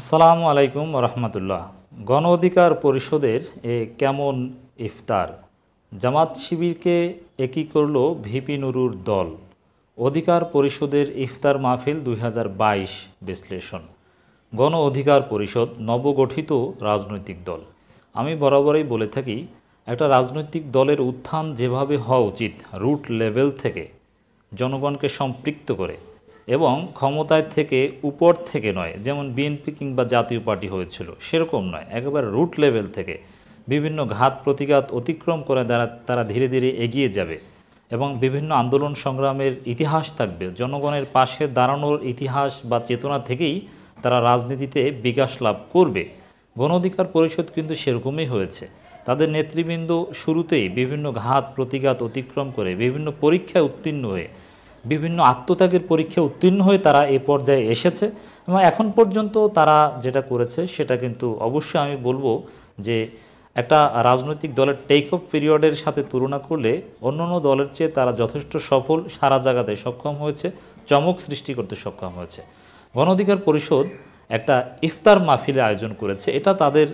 আসসালামু আলাইকুম রহমতুল্লাহ গণ অধিকার পরিষদের এ কেমন ইফতার জামাত শিবিরকে একই করল ভিপি নুরুর দল অধিকার পরিষদের ইফতার মাহফিল দুই বিশ্লেষণ গণ অধিকার পরিষদ নবগঠিত রাজনৈতিক দল আমি বরাবরই বলে থাকি একটা রাজনৈতিক দলের উত্থান যেভাবে হওয়া উচিত রুট লেভেল থেকে জনগণকে সম্পৃক্ত করে এবং ক্ষমতায় থেকে উপর থেকে নয় যেমন বিএনপি কিংবা জাতীয় পার্টি হয়েছিল সেরকম নয় একেবারে রুট লেভেল থেকে বিভিন্ন ঘাত প্রতিঘাত অতিক্রম করে দ্বারা তারা ধীরে ধীরে এগিয়ে যাবে এবং বিভিন্ন আন্দোলন সংগ্রামের ইতিহাস থাকবে জনগণের পাশে দাঁড়ানোর ইতিহাস বা চেতনা থেকেই তারা রাজনীতিতে বিকাশ লাভ করবে গণ অধিকার পরিষদ কিন্তু সেরকমই হয়েছে তাদের নেতৃবৃন্দ শুরুতেই বিভিন্ন ঘাত প্রতিঘাত অতিক্রম করে বিভিন্ন পরীক্ষায় উত্তীর্ণ হয়ে বিভিন্ন আত্মত্যাগের পরীক্ষা উত্তীর্ণ হয়ে তারা এ পর্যায়ে এসেছে এবং এখন পর্যন্ত তারা যেটা করেছে সেটা কিন্তু অবশ্যই আমি বলবো যে একটা রাজনৈতিক দলের টেক অফ পিরিয়ডের সাথে তুলনা করলে অন্য অন্য দলের চেয়ে তারা যথেষ্ট সফল সারা জায়গাতে সক্ষম হয়েছে চমক সৃষ্টি করতে সক্ষম হয়েছে গণ অধিকার পরিষদ একটা ইফতার মাহফিলে আয়োজন করেছে এটা তাদের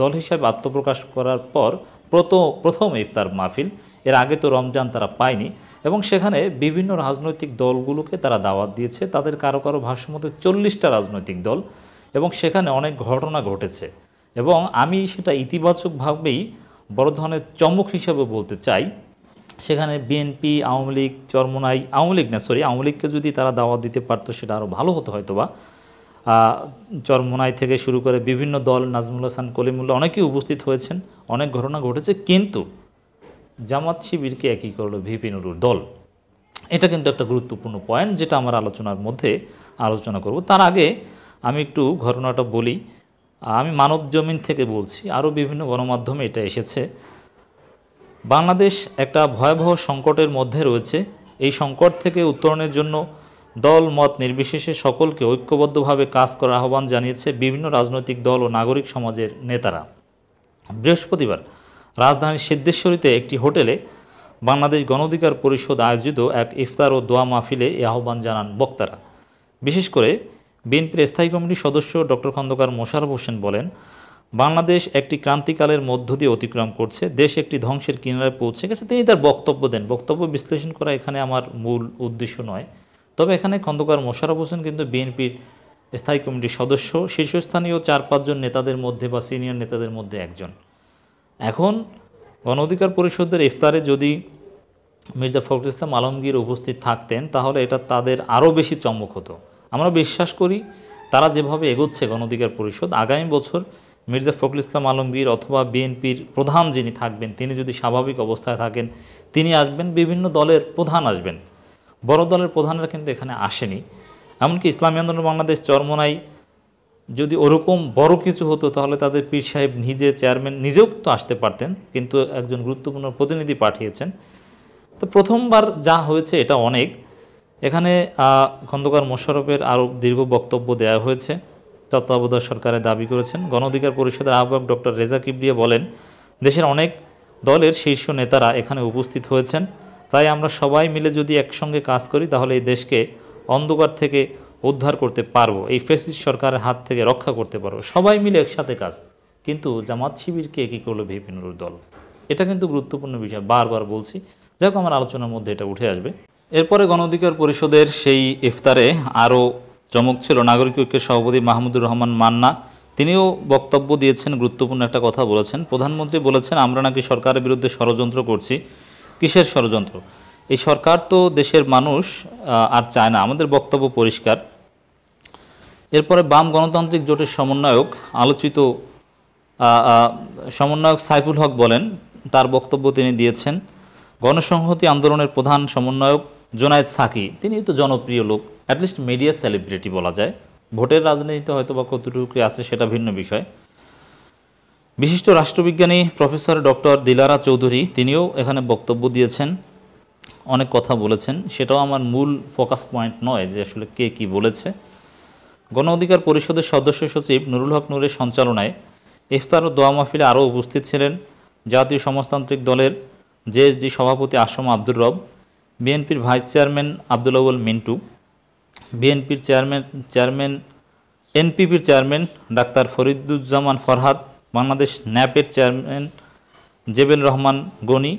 দল হিসাবে আত্মপ্রকাশ করার পর প্রথম প্রথম ইফতার মাহফিল এর আগে তো রমজান তারা পায়নি এবং সেখানে বিভিন্ন রাজনৈতিক দলগুলোকে তারা দাওয়াত দিয়েছে তাদের কারো কারো ভাষ্যমতো চল্লিশটা রাজনৈতিক দল এবং সেখানে অনেক ঘটনা ঘটেছে এবং আমি সেটা ইতিবাচকভাবেই বড় ধরনের চমক হিসাবে বলতে চাই সেখানে বিএনপি আওয়ামী লীগ চরমনাই আওয়ামী লীগ না সরি আওয়ামী লীগকে যদি তারা দাওয়াত দিতে পারতো সেটা আরও ভালো হতো হয়তো বা চরমনাই থেকে শুরু করে বিভিন্ন দল নাজমুল হাসান কলিমুল্লা অনেকেই উপস্থিত হয়েছেন অনেক ঘটনা ঘটেছে কিন্তু জামাত শিবিরকে একই করলো ভিপি নুরুর দল এটা কিন্তু একটা গুরুত্বপূর্ণ পয়েন্ট যেটা আমার আলোচনার মধ্যে আলোচনা করব তার আগে আমি একটু ঘটনাটা বলি আমি মানব জমিন থেকে বলছি আরও বিভিন্ন গণমাধ্যমে এটা এসেছে বাংলাদেশ একটা ভয়াবহ সংকটের মধ্যে রয়েছে এই সংকট থেকে উত্তরণের জন্য দল মত নির্বিশেষে সকলকে ঐক্যবদ্ধভাবে কাজ করার আহ্বান জানিয়েছে বিভিন্ন রাজনৈতিক দল ও নাগরিক সমাজের নেতারা বৃহস্পতিবার রাজধানীর সিদ্ধেশ্বরীতে একটি হোটেলে বাংলাদেশ গণধিকার পরিষদ আয়োজিত এক ইফতার ও দোয়া মাহফিলে এ আহ্বান জানান বক্তারা বিশেষ করে বিএনপির স্থায়ী কমিটির সদস্য ডক্টর খন্দকার মোশারফ হোসেন বলেন বাংলাদেশ একটি ক্রান্তিকালের মধ্য দিয়ে অতিক্রম করছে দেশ একটি ধ্বংসের কিনারে পৌঁছে গেছে তিনি তার বক্তব্য দেন বক্তব্য বিশ্লেষণ করা এখানে আমার মূল উদ্দেশ্য নয় তবে এখানে খন্দকার মোশারফ হোসেন কিন্তু বিএনপির স্থায়ী কমিটির সদস্য শীর্ষস্থানীয় চার পাঁচজন নেতাদের মধ্যে বা সিনিয়র নেতাদের মধ্যে একজন এখন গণ অধিকার পরিষদের ইফতারে যদি মির্জা ফখরুল ইসলাম আলমগীর উপস্থিত থাকতেন তাহলে এটা তাদের আরও বেশি চমক হতো আমরা বিশ্বাস করি তারা যেভাবে এগোচ্ছে গণ অধিকার পরিষদ আগামী বছর মির্জা ফখরুল ইসলাম আলমগীর অথবা বিএনপির প্রধান যিনি থাকবেন তিনি যদি স্বাভাবিক অবস্থায় থাকেন তিনি আসবেন বিভিন্ন দলের প্রধান আসবেন বড় দলের প্রধানরা কিন্তু এখানে আসেনি এমনকি ইসলামী আন্দোলন বাংলাদেশ চরমোনাই যদি ওরকম বড় কিছু হতো তাহলে তাদের পীর সাহেব নিজে চেয়ারম্যান নিজেও তো আসতে পারতেন কিন্তু একজন গুরুত্বপূর্ণ প্রতিনিধি পাঠিয়েছেন তো প্রথমবার যা হয়েছে এটা অনেক এখানে খন্দকার মোশারফের আরও দীর্ঘ বক্তব্য দেয়া হয়েছে তত্ত্বাবধায়ক সরকারের দাবি করেছেন গণঅধিকার পরিষদের আহ্বায়ক ডক্টর রেজা কিবরিয়া বলেন দেশের অনেক দলের শীর্ষ নেতারা এখানে উপস্থিত হয়েছেন তাই আমরা সবাই মিলে যদি একসঙ্গে কাজ করি তাহলে এই দেশকে অন্ধকার থেকে উদ্ধার করতে পারবো এই ফেসিস সরকারের হাত থেকে রক্ষা করতে পারবো সবাই মিলে একসাথে কাজ কিন্তু জামাত শিবিরকে একই করলো ভিপিনুর দল এটা কিন্তু গুরুত্বপূর্ণ বিষয় বারবার বলছি যাক আমার আলোচনার মধ্যে এটা উঠে আসবে এরপরে গণধিকার পরিষদের সেই ইফতারে আরও চমক ছিল নাগরিক ঐক্যের সভাপতি মাহমুদুর রহমান মান্না তিনিও বক্তব্য দিয়েছেন গুরুত্বপূর্ণ একটা কথা বলেছেন প্রধানমন্ত্রী বলেছেন আমরা নাকি সরকারের বিরুদ্ধে ষড়যন্ত্র করছি কিসের ষড়যন্ত্র এই সরকার তো দেশের মানুষ আর চায় না আমাদের বক্তব্য পরিষ্কার এরপরে বাম গণতান্ত্রিক জোটের সমন্বয়ক আলোচিত সমন্বয়ক সাইফুল হক বলেন তার বক্তব্য তিনি দিয়েছেন গণসংহতি আন্দোলনের প্রধান সমন্বয়ক জোনায়েদ সাকি তিনি তো জনপ্রিয় লোক অ্যাটলিস্ট মিডিয়া সেলিব্রিটি বলা যায় ভোটের রাজনীতিতে হয়তো বা কতটুকু আছে সেটা ভিন্ন বিষয় বিশিষ্ট রাষ্ট্রবিজ্ঞানী প্রফেসর ডক্টর দিলারা চৌধুরী তিনিও এখানে বক্তব্য দিয়েছেন অনেক কথা বলেছেন সেটাও আমার মূল ফোকাস পয়েন্ট নয় যে আসলে কে কি বলেছে গণ অধিকার পরিষদের সদস্য সচিব নুরুল হক নূরের সঞ্চালনায় ইফতার ও দোয়া মাহফিলে আরও উপস্থিত ছিলেন জাতীয় সমাজতান্ত্রিক দলের জেএসডি সভাপতি আসম আব্দুর রব বিএনপির ভাইস চেয়ারম্যান আবদুল্লাউল মিন্টু বিএনপির চেয়ারম্যান চেয়ারম্যান এনপিপির চেয়ারম্যান ডাক্তার ফরিদুজ্জামান ফরহাদ বাংলাদেশ ন্যাপের চেয়ারম্যান জেবেল রহমান গনি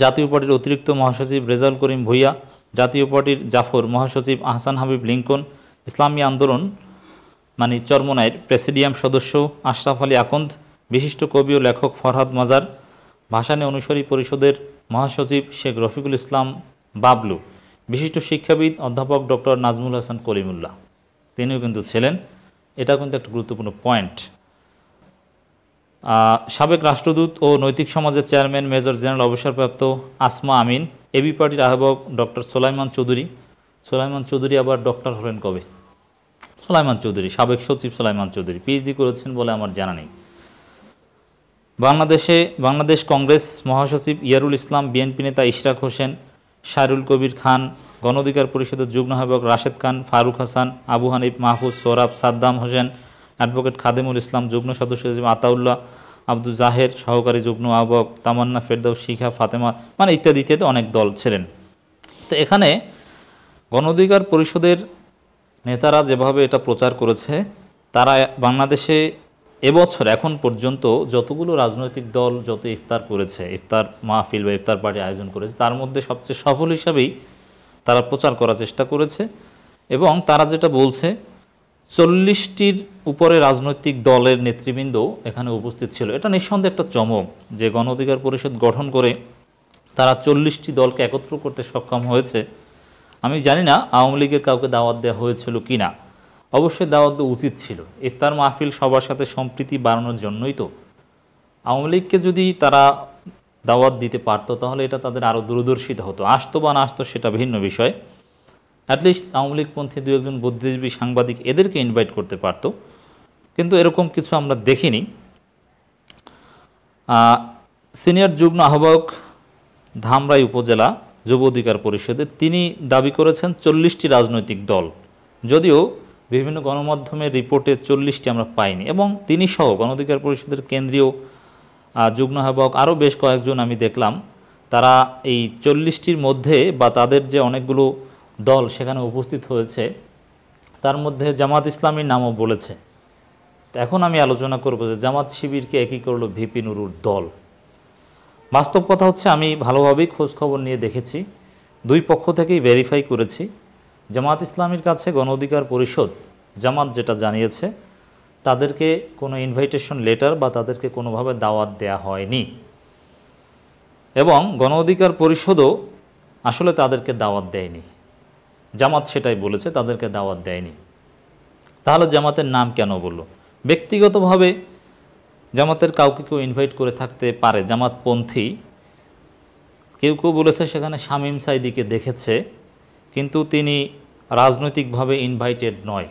জাতীয় পার্টির অতিরিক্ত মহাসচিব রেজাউল করিম ভুইয়া জাতীয় পার্টির জাফর মহাসচিব আহসান হাবিব লিঙ্কন ইসলামী আন্দোলন মানে চর্মনায়ের প্রেসিডিয়াম সদস্য আশরাফ আলী আকন্দ বিশিষ্ট কবি ও লেখক ফরহাদ মাজার ভাষানে অনুসারী পরিষদের মহাসচিব শেখ রফিকুল ইসলাম বাবলু বিশিষ্ট শিক্ষাবিদ অধ্যাপক ডক্টর নাজমুল হাসান কলিমুল্লাহ তিনিও কিন্তু ছিলেন এটা কিন্তু একটা গুরুত্বপূর্ণ পয়েন্ট সাবেক রাষ্ট্রদূত ও নৈতিক সমাজের চেয়ারম্যান মেজর জেনারেল অবসরপ্রাপ্ত আসমা আমিন এবি পার্টির আহ্বায়ক ডক্টর সোলাইমান চৌধুরী সোলাইমান চৌধুরী আবার ডক্টর হলেন কবে সোলাইমান চৌধুরী সাবেক সচিব সোলাইমান চৌধুরী পিএইচডি করেছেন বলে আমার জানা নেই বাংলাদেশে বাংলাদেশ কংগ্রেস মহাসচিব ইয়ারুল ইসলাম বিএনপি নেতা ইশরাক হোসেন শাহরুল কবির খান অধিকার পরিষদের যুগ্ম আহ্বায়ক রাশেদ খান ফারুক হাসান আবু হানিফ মাহফুজ সোহরাব সাদ্দাম হোসেন অ্যাডভোকেট খাদেমুল ইসলাম যুগ্ম সদস্য হিসেবে আতাউল্লাহ আব্দুল জাহের সহকারী যুগ্ম আবক তামান্না ফেরদাউ শিখা ফাতেমা মানে ইত্যাদি ইত্যাদি অনেক দল ছিলেন তো এখানে গণধিকার পরিষদের নেতারা যেভাবে এটা প্রচার করেছে তারা বাংলাদেশে এবছর এখন পর্যন্ত যতগুলো রাজনৈতিক দল যত ইফতার করেছে ইফতার মাহফিল বা ইফতার পার্টি আয়োজন করেছে তার মধ্যে সবচেয়ে সফল হিসাবেই তারা প্রচার করার চেষ্টা করেছে এবং তারা যেটা বলছে চল্লিশটির উপরে রাজনৈতিক দলের নেতৃবৃন্দ এখানে উপস্থিত ছিল এটা নিঃসন্দেহে একটা চমক যে গণ অধিকার পরিষদ গঠন করে তারা চল্লিশটি দলকে একত্র করতে সক্ষম হয়েছে আমি জানি না আওয়ামী লীগের কাউকে দাওয়াত দেওয়া হয়েছিল কি না অবশ্যই দাওয়াত দেওয়া উচিত ছিল ইফতার মাহফিল সবার সাথে সম্প্রীতি বাড়ানোর জন্যই তো আওয়ামী লীগকে যদি তারা দাওয়াত দিতে পারতো তাহলে এটা তাদের আরও দূরদর্শিতা হতো আসতো বা না আসতো সেটা ভিন্ন বিষয় অ্যাটলিস্ট আওয়ামী লীগপন্থী দু একজন বুদ্ধিজীবী সাংবাদিক এদেরকে ইনভাইট করতে পারত কিন্তু এরকম কিছু আমরা দেখিনি সিনিয়র যুগ্ম আহ্বায়ক ধামরাই উপজেলা যুব অধিকার পরিষদে তিনি দাবি করেছেন চল্লিশটি রাজনৈতিক দল যদিও বিভিন্ন গণমাধ্যমের রিপোর্টে চল্লিশটি আমরা পাইনি এবং তিনি সহ গণধিকার পরিষদের কেন্দ্রীয় যুগ্ম আহ্বায়ক আরও বেশ কয়েকজন আমি দেখলাম তারা এই চল্লিশটির মধ্যে বা তাদের যে অনেকগুলো দল সেখানে উপস্থিত হয়েছে তার মধ্যে জামাত ইসলামীর নামও বলেছে এখন আমি আলোচনা করব যে জামাত শিবিরকে একই করলো ভিপি নুরুর দল বাস্তব কথা হচ্ছে আমি ভালোভাবেই খোঁজখবর নিয়ে দেখেছি দুই পক্ষ থেকেই ভেরিফাই করেছি জামাত ইসলামীর কাছে গণ অধিকার পরিষদ জামাত যেটা জানিয়েছে তাদেরকে কোনো ইনভাইটেশন লেটার বা তাদেরকে কোনোভাবে দাওয়াত দেয়া হয়নি এবং গণ অধিকার পরিষদও আসলে তাদেরকে দাওয়াত দেয়নি জামাত সেটাই বলেছে তাদেরকে দাওয়াত দেয়নি তাহলে জামাতের নাম কেন বলল ব্যক্তিগতভাবে জামাতের কাউকে কেউ ইনভাইট করে থাকতে পারে জামাতপন্থী কেউ কেউ বলেছে সেখানে শামীম সাইদিকে দেখেছে কিন্তু তিনি রাজনৈতিকভাবে ইনভাইটেড নয়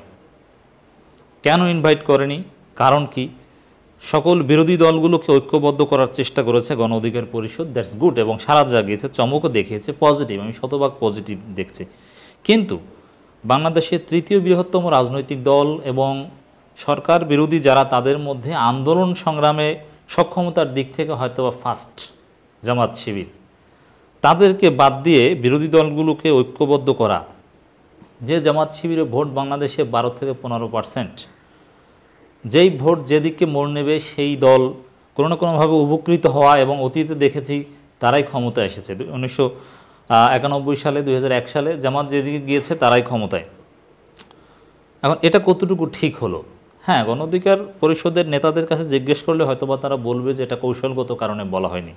কেন ইনভাইট করেনি কারণ কি সকল বিরোধী দলগুলোকে ঐক্যবদ্ধ করার চেষ্টা করেছে গণ অধিকার পরিষদ দ্যাটস গুড এবং সারা জাগিয়েছে চমকও দেখিয়েছে পজিটিভ আমি শতভাগ পজিটিভ দেখছি কিন্তু বাংলাদেশের তৃতীয় বৃহত্তম রাজনৈতিক দল এবং সরকার বিরোধী যারা তাদের মধ্যে আন্দোলন সংগ্রামে সক্ষমতার দিক থেকে হয়তোবা ফার্স্ট জামাত শিবির তাদেরকে বাদ দিয়ে বিরোধী দলগুলোকে ঐক্যবদ্ধ করা যে জামাত শিবিরে ভোট বাংলাদেশে বারো থেকে পনেরো পার্সেন্ট যেই ভোট যেদিকে মোড় নেবে সেই দল কোনো না কোনোভাবে উপকৃত হওয়া এবং অতীতে দেখেছি তারাই ক্ষমতা এসেছে উনিশশো একানব্বই সালে দুই সালে জামাত যেদিকে গিয়েছে তারাই ক্ষমতায় এখন এটা কতটুকু ঠিক হলো হ্যাঁ গণধিকার পরিষদের নেতাদের কাছে জিজ্ঞেস করলে হয়তোবা তারা বলবে যে এটা কৌশলগত কারণে বলা হয়নি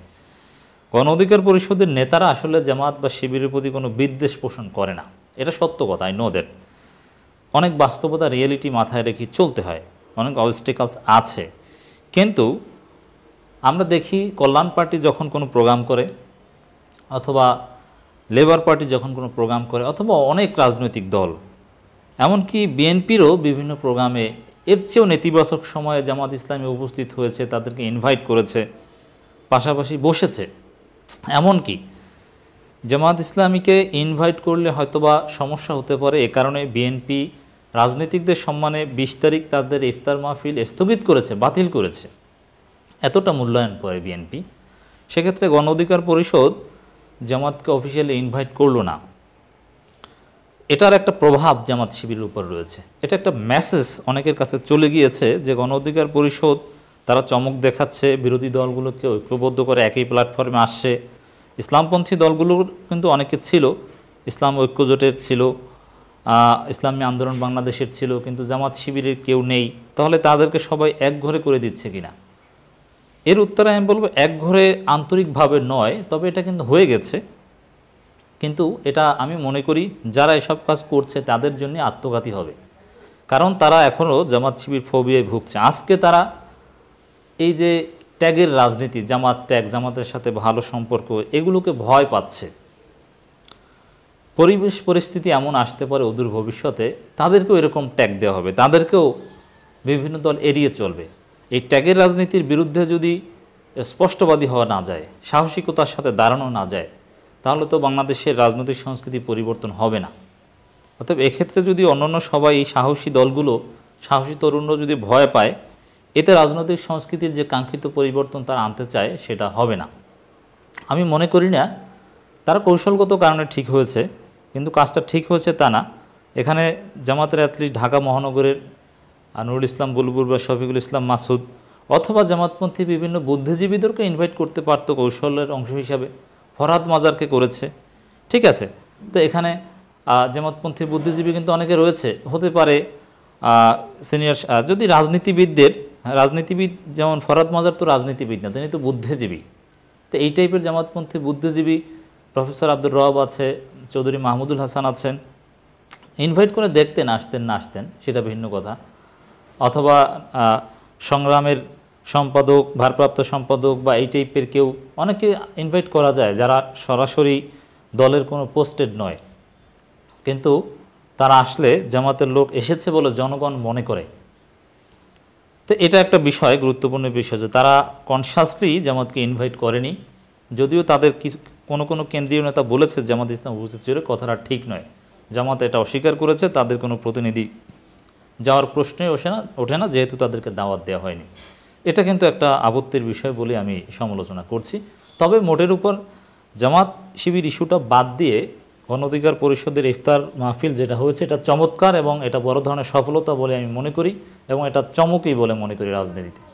অধিকার পরিষদের নেতারা আসলে জামাত বা শিবিরের প্রতি কোনো বিদ্বেষ পোষণ করে না এটা সত্য কথা আই নো দ্যাট অনেক বাস্তবতা রিয়েলিটি মাথায় রেখে চলতে হয় অনেক অবস্টিকালস আছে কিন্তু আমরা দেখি কল্যাণ পার্টি যখন কোনো প্রোগ্রাম করে অথবা লেবার পার্টি যখন কোনো প্রোগ্রাম করে অথবা অনেক রাজনৈতিক দল এমনকি বিএনপিরও বিভিন্ন প্রোগ্রামে এর চেয়েও নেতিবাচক সময়ে জামাত ইসলামী উপস্থিত হয়েছে তাদেরকে ইনভাইট করেছে পাশাপাশি বসেছে এমনকি জামাত ইসলামীকে ইনভাইট করলে হয়তোবা সমস্যা হতে পারে এ কারণে বিএনপি রাজনীতিকদের সম্মানে বিশ তারিখ তাদের ইফতার মাহফিল স্থগিত করেছে বাতিল করেছে এতটা মূল্যায়ন পায় বিএনপি সেক্ষেত্রে গণ অধিকার পরিষদ জামাতকে অফিসিয়ালি ইনভাইট করলো না এটার একটা প্রভাব জামাত শিবিরের উপর রয়েছে এটা একটা মেসেজ অনেকের কাছে চলে গিয়েছে যে গণ অধিকার পরিষদ তারা চমক দেখাচ্ছে বিরোধী দলগুলোকে ঐক্যবদ্ধ করে একই প্ল্যাটফর্মে আসছে ইসলামপন্থী দলগুলোর কিন্তু অনেকে ছিল ইসলাম ঐক্যজোটের ছিল ইসলামী আন্দোলন বাংলাদেশের ছিল কিন্তু জামাত শিবিরের কেউ নেই তাহলে তাদেরকে সবাই একঘরে করে দিচ্ছে কিনা এর উত্তরে আমি বলবো একঘরে আন্তরিকভাবে নয় তবে এটা কিন্তু হয়ে গেছে কিন্তু এটা আমি মনে করি যারা এসব কাজ করছে তাদের জন্য আত্মঘাতী হবে কারণ তারা এখনও জামাত শিবির ফোবিয়ায় ভুগছে আজকে তারা এই যে ট্যাগের রাজনীতি জামাত ট্যাগ জামাতের সাথে ভালো সম্পর্ক এগুলোকে ভয় পাচ্ছে পরিবেশ পরিস্থিতি এমন আসতে পারে অদূর ভবিষ্যতে তাদেরকেও এরকম ট্যাগ দেওয়া হবে তাদেরকেও বিভিন্ন দল এড়িয়ে চলবে এই ট্যাগের রাজনীতির বিরুদ্ধে যদি স্পষ্টবাদী হওয়া না যায় সাহসিকতার সাথে দাঁড়ানো না যায় তাহলে তো বাংলাদেশের রাজনৈতিক সংস্কৃতি পরিবর্তন হবে না অর্থাৎ এক্ষেত্রে যদি অন্যান্য সবাই এই সাহসী দলগুলো সাহসী তরুণরা যদি ভয় পায় এতে রাজনৈতিক সংস্কৃতির যে কাঙ্ক্ষিত পরিবর্তন তারা আনতে চায় সেটা হবে না আমি মনে করি না তারা কৌশলগত কারণে ঠিক হয়েছে কিন্তু কাজটা ঠিক হয়েছে তা না এখানে জামাতের অ্যাথলিস্ট ঢাকা মহানগরের নুরুল ইসলাম বুলবুল বা শফিকুল ইসলাম মাসুদ অথবা জামাতপন্থী বিভিন্ন বুদ্ধিজীবীদেরকে ইনভাইট করতে পারতো কৌশলের অংশ হিসাবে ফরহাদ মাজারকে করেছে ঠিক আছে তো এখানে জামাতপন্থী বুদ্ধিজীবী কিন্তু অনেকে রয়েছে হতে পারে সিনিয়র যদি রাজনীতিবিদদের রাজনীতিবিদ যেমন ফরাদ মাজার তো রাজনীতিবিদ না তিনি তো বুদ্ধিজীবী তো এই টাইপের জামাতপন্থী বুদ্ধিজীবী প্রফেসর আব্দুর রব আছে চৌধুরী মাহমুদুল হাসান আছেন ইনভাইট করে দেখতেন আসতেন না আসতেন সেটা ভিন্ন কথা অথবা সংগ্রামের সম্পাদক ভারপ্রাপ্ত সম্পাদক বা এই টাইপের কেউ অনেকে ইনভাইট করা যায় যারা সরাসরি দলের কোনো পোস্টেড নয় কিন্তু তারা আসলে জামাতের লোক এসেছে বলে জনগণ মনে করে তো এটা একটা বিষয় গুরুত্বপূর্ণ বিষয় যে তারা কনসাসলি জামাতকে ইনভাইট করেনি যদিও তাদের কিছু কোনো কোনো কেন্দ্রীয় নেতা বলেছে জামাত ইসলাম উপস্থিত ছিল কথাটা ঠিক নয় জামাত এটা অস্বীকার করেছে তাদের কোনো প্রতিনিধি যাওয়ার প্রশ্নই ওঠে না ওঠে না যেহেতু তাদেরকে দাওয়াত দেওয়া হয়নি এটা কিন্তু একটা আপত্তির বিষয় বলে আমি সমালোচনা করছি তবে মোটের উপর জামাত শিবির ইস্যুটা বাদ দিয়ে গণধিকার পরিষদের ইফতার মাহফিল যেটা হয়েছে এটা চমৎকার এবং এটা বড় ধরনের সফলতা বলে আমি মনে করি এবং এটা চমকই বলে মনে করি রাজনীতিতে